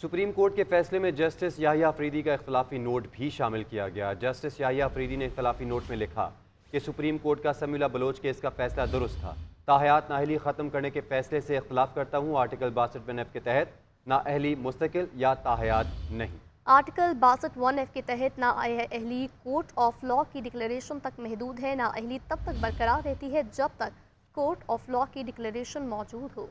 supreme court के फैसले में जस्टिस याहिया अफरीदी का इख्तलाफी नोट भी शामिल किया गया जस्टिस याहिया अफरीदी ने इख्तलाफी नोट में लिखा कि सुप्रीम कोर्ट का समीला बलोच केस का फैसला दुरुस्त था ताहयात नाहली ख़त्म करने के फैसले से इख्तलाफ करता हूँ आर्टिकल बासठ बन एफ के तहत नाअहली मुस्तकिल या ताहयात नहीं आर्टिकल बासठ वन एफ के तहत ना अहली कोर्ट ऑफ लॉ की डिक्लेरेशन तक महदूद है ना अहली तब तक बरकरार रहती है जब तक कोर्ट ऑफ लॉ की डिक्लेरेशन मौजूद हो